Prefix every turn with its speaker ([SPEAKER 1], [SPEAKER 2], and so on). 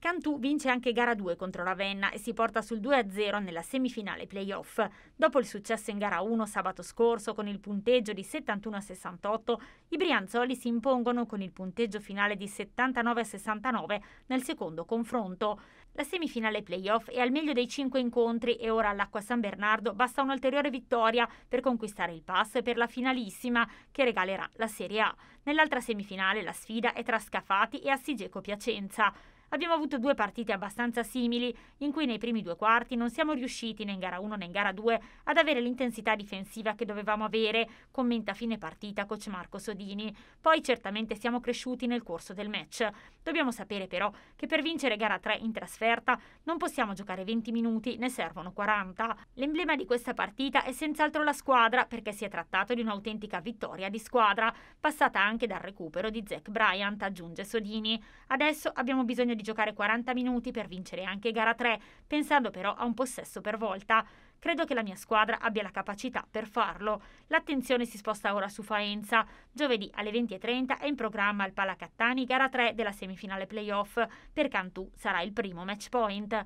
[SPEAKER 1] Cantù vince anche gara 2 contro Ravenna e si porta sul 2-0 nella semifinale playoff. Dopo il successo in gara 1 sabato scorso con il punteggio di 71-68, i Brianzoli si impongono con il punteggio finale di 79-69 nel secondo confronto. La semifinale playoff è al meglio dei 5 incontri e ora all'Acqua San Bernardo basta un'ulteriore vittoria per conquistare il pass per la finalissima che regalerà la Serie A. Nell'altra semifinale la sfida è tra Scafati e Assigeco Piacenza abbiamo avuto due partite abbastanza simili, in cui nei primi due quarti non siamo riusciti né in gara 1 né in gara 2 ad avere l'intensità difensiva che dovevamo avere, commenta a fine partita coach Marco Sodini. Poi certamente siamo cresciuti nel corso del match. Dobbiamo sapere però che per vincere gara 3 in trasferta non possiamo giocare 20 minuti, ne servono 40. L'emblema di questa partita è senz'altro la squadra perché si è trattato di un'autentica vittoria di squadra, passata anche dal recupero di Zach Bryant, aggiunge Sodini. Adesso abbiamo bisogno di di giocare 40 minuti per vincere anche gara 3, pensando però a un possesso per volta. Credo che la mia squadra abbia la capacità per farlo. L'attenzione si sposta ora su Faenza. Giovedì alle 20.30 è in programma al Palacattani gara 3 della semifinale playoff. Per Cantù sarà il primo match point.